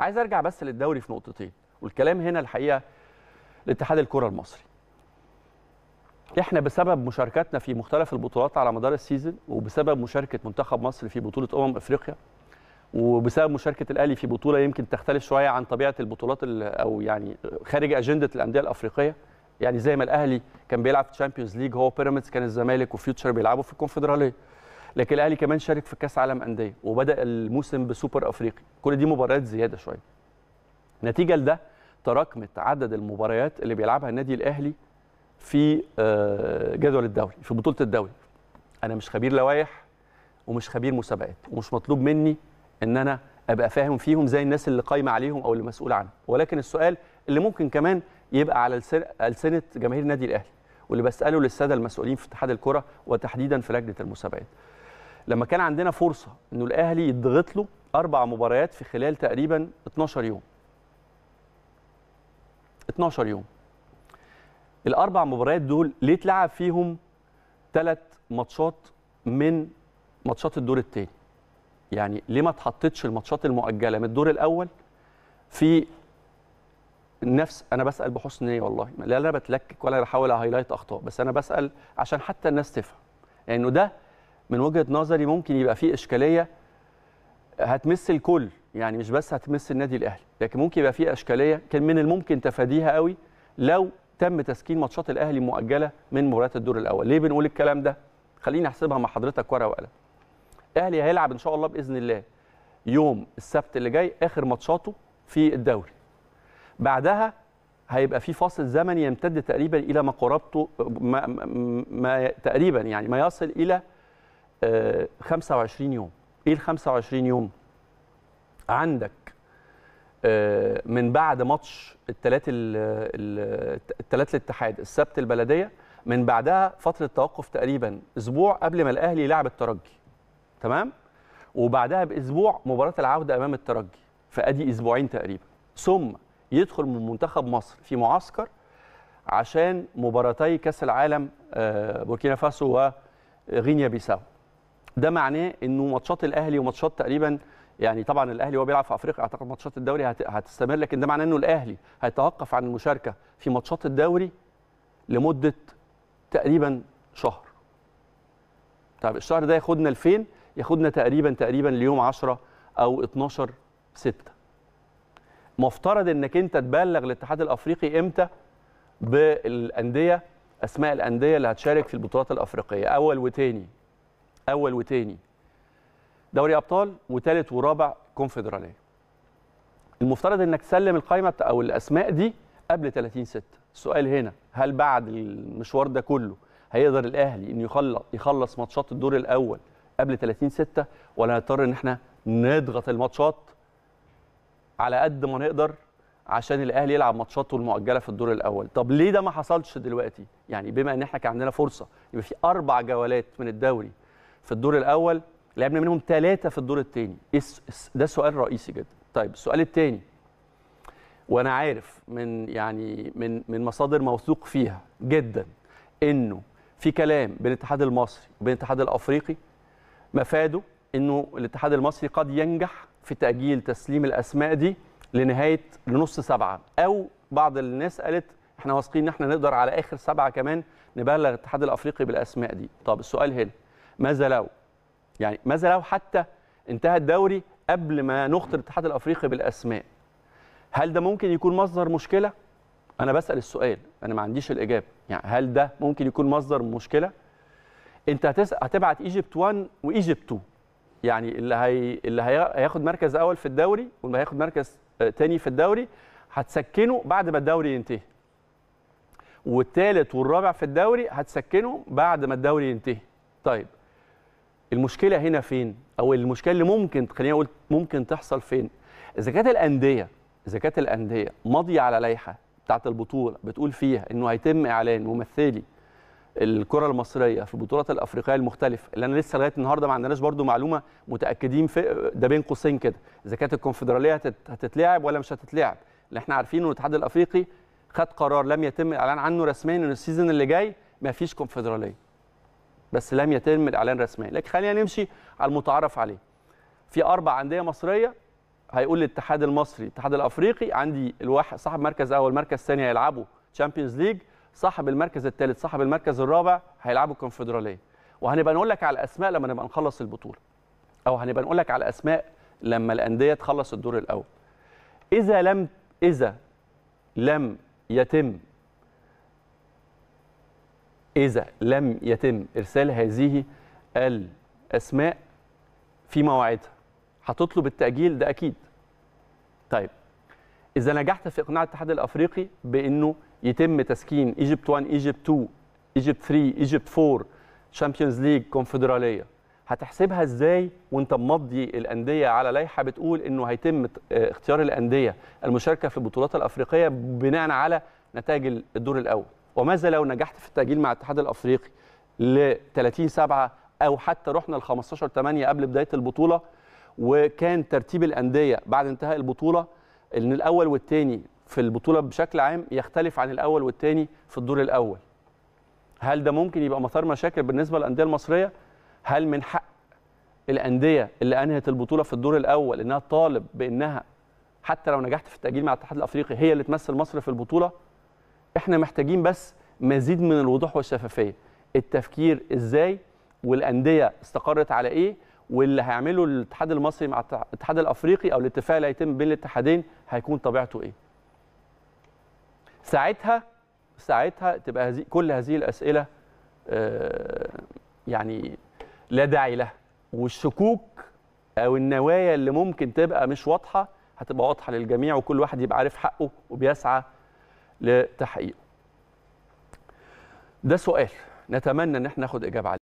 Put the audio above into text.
عايز ارجع بس للدوري في نقطتين والكلام هنا الحقيقه لاتحاد الكره المصري احنا بسبب مشاركتنا في مختلف البطولات على مدار السيزون وبسبب مشاركه منتخب مصر في بطوله امم افريقيا وبسبب مشاركه الاهلي في بطوله يمكن تختلف شويه عن طبيعه البطولات او يعني خارج اجنده الانديه الافريقيه يعني زي ما الاهلي كان بيلعب في تشامبيونز ليج هو بيراميدز كان الزمالك وفيوتشر بيلعبوا في الكونفدراليه لكن الاهلي كمان شارك في كاس عالم انديه وبدا الموسم بسوبر افريقي كل دي مباريات زياده شويه نتيجه لده تراكمت عدد المباريات اللي بيلعبها النادي الاهلي في آه، جدول الدوري في بطوله الدوري انا مش خبير لوائح ومش خبير مسابقات ومش مطلوب مني ان انا ابقى فاهم فيهم زي الناس اللي قايمه عليهم او اللي مسؤول عنهم ولكن السؤال اللي ممكن كمان يبقى على السنه جماهير النادي الاهلي واللي بساله للساده المسؤولين في اتحاد الكره وتحديدا في لجنه المسابقات لما كان عندنا فرصه انه الاهلي يضغط له اربع مباريات في خلال تقريبا 12 يوم 12 يوم الاربع مباريات دول ليه اتلعب فيهم ثلاث ماتشات من ماتشات الدور الثاني يعني ليه ما اتحطتش الماتشات المؤجله من الدور الاول في نفس انا بسال بحسن نيه والله لا انا بتلكك ولا بحاول هايلايت اخطاء بس انا بسال عشان حتى الناس تفهم لانه يعني ده من وجهه نظري ممكن يبقى في اشكاليه هتمس الكل يعني مش بس هتمس النادي الاهلي لكن ممكن يبقى في اشكاليه كان من الممكن تفاديها قوي لو تم تسكين ماتشات الاهلي مؤجله من مباريات الدور الاول ليه بنقول الكلام ده خليني احسبها مع حضرتك ورقه وقلم الاهلي هيلعب ان شاء الله باذن الله يوم السبت اللي جاي اخر ماتشاته في الدوري بعدها هيبقى في فاصل زمني يمتد تقريبا الى ما ما, ما, ما تقريبا يعني ما يصل الى 25 آه، يوم ايه ال 25 يوم عندك آه، من بعد ماتش الثلاث الثلاث الاتحاد السبت البلديه من بعدها فتره توقف تقريبا اسبوع قبل ما الاهلي يلعب الترجي تمام وبعدها باسبوع مباراه العوده امام الترجي فادي اسبوعين تقريبا ثم يدخل من منتخب مصر في معسكر عشان مباراتي كاس العالم آه، بوركينا فاسو وغينيا بيساو ده معناه انه ماتشات الاهلي وماتشات تقريبا يعني طبعا الاهلي وهو بيلعب في افريقيا اعتقد ماتشات الدوري هتستمر لكن ده معناه انه الاهلي هيتوقف عن المشاركه في ماتشات الدوري لمده تقريبا شهر. طب الشهر ده ياخدنا لفين؟ ياخدنا تقريبا تقريبا ليوم 10 او 12 6 مفترض انك انت تبلغ الاتحاد الافريقي امتى بالانديه اسماء الانديه اللي هتشارك في البطولات الافريقيه اول وتاني اول وتاني دوري ابطال وثالث ورابع كونفدراليه المفترض انك تسلم القائمه او الاسماء دي قبل 30 6 السؤال هنا هل بعد المشوار ده كله هيقدر الاهلي انه يخلص يخلص ماتشات الدور الاول قبل 30 6 ولا هنضطر ان احنا نضغط الماتشات على قد ما نقدر عشان الاهلي يلعب ماتشاته المؤجله في الدور الاول طب ليه ده ما حصلش دلوقتي يعني بما ان احنا كان عندنا فرصه يبقى في اربع جولات من الدوري في الدور الاول لعبنا منهم ثلاثه في الدور الثاني ده سؤال رئيسي جدا طيب السؤال الثاني وانا عارف من يعني من من مصادر موثوق فيها جدا انه في كلام بين الاتحاد المصري وبين الاتحاد الافريقي مفاده انه الاتحاد المصري قد ينجح في تاجيل تسليم الاسماء دي لنهايه لنص سبعه او بعض الناس قالت احنا واثقين ان احنا نقدر على اخر سبعه كمان نبلغ الاتحاد الافريقي بالاسماء دي طب السؤال هنا ماذا لو يعني ماذا لو حتى انتهى الدوري قبل ما نخطر الاتحاد الافريقي بالاسماء هل ده ممكن يكون مصدر مشكله انا بسال السؤال انا ما عنديش الاجابه يعني هل ده ممكن يكون مصدر مشكله انت هتبعت ايجيبت 1 وايجيبت 2 يعني اللي هي... اللي هياخد مركز اول في الدوري واللي هياخد مركز آه، تاني في الدوري هتسكنه بعد ما الدوري ينتهي والثالث والرابع في الدوري هتسكنه بعد ما الدوري ينتهي طيب المشكله هنا فين او المشكله اللي ممكن خليني اقول ممكن تحصل فين إذا كانت الانديه إذا كانت الانديه ماضيه على لائحه بتاعه البطوله بتقول فيها انه هيتم اعلان ممثلي الكره المصريه في البطولات الافريقيه المختلفه اللي انا لسه لغايه النهارده ما عندناش برضو معلومه متاكدين في ده بين قوسين كده اذا كانت الكونفدراليه هتتلعب ولا مش هتتلعب اللي احنا عارفين ان الاتحاد الافريقي خد قرار لم يتم الاعلان عنه رسميا ان السيزون اللي جاي ما فيش كونفدراليه بس لم يتم الاعلان رسميا لكن خلينا نمشي على المتعارف عليه في اربع انديه مصريه هيقول للاتحاد المصري الاتحاد الافريقي عندي الواحد صاحب مركز اول مركز ثاني هيلعبوا تشامبيونز ليج صاحب المركز الثالث صاحب المركز الرابع هيلعبوا الكونفدراليه وهنبقى نقول لك على الاسماء لما نبقى نخلص البطوله او هنبقى نقول لك على الاسماء لما الانديه تخلص الدور الاول اذا لم اذا لم يتم إذا لم يتم إرسال هذه الأسماء في مواعيدها هتطلب التأجيل ده أكيد طيب إذا نجحت في إقناع الاتحاد الأفريقي بأنه يتم تسكين ايجيبت 1 ايجيبت 2 ايجيبت 3 ايجيبت 4 شامبيونز ليج كونفدراليه هتحسبها ازاي وانت ممضي الانديه على لائحه بتقول انه هيتم آه، اختيار الانديه المشاركه في البطولات الافريقيه بناء على نتائج الدور الاول وماذا لو نجحت في التأجيل مع الاتحاد الأفريقي ل 30 7 أو حتى رحنا ل 15 8 قبل بداية البطولة وكان ترتيب الأندية بعد انتهاء البطولة إن الأول والثاني في البطولة بشكل عام يختلف عن الأول والثاني في الدور الأول هل ده ممكن يبقى مثار مشاكل بالنسبة للأندية المصرية؟ هل من حق الأندية اللي أنهت البطولة في الدور الأول إنها طالب بإنها حتى لو نجحت في التأجيل مع الاتحاد الأفريقي هي اللي تمثل مصر في البطولة؟ احنا محتاجين بس مزيد من الوضوح والشفافيه التفكير ازاي والانديه استقرت على ايه واللي هيعمله الاتحاد المصري مع الاتحاد الافريقي او الاتفاق اللي هيتم بين الاتحادين هيكون طبيعته ايه ساعتها ساعتها تبقى هزي كل هذه الاسئله آه يعني لا داعي لها والشكوك او النوايا اللي ممكن تبقى مش واضحه هتبقى واضحه للجميع وكل واحد يبقى عارف حقه وبيسعى لتحقيقه ده سؤال نتمنى ان احنا ناخد اجابه عليه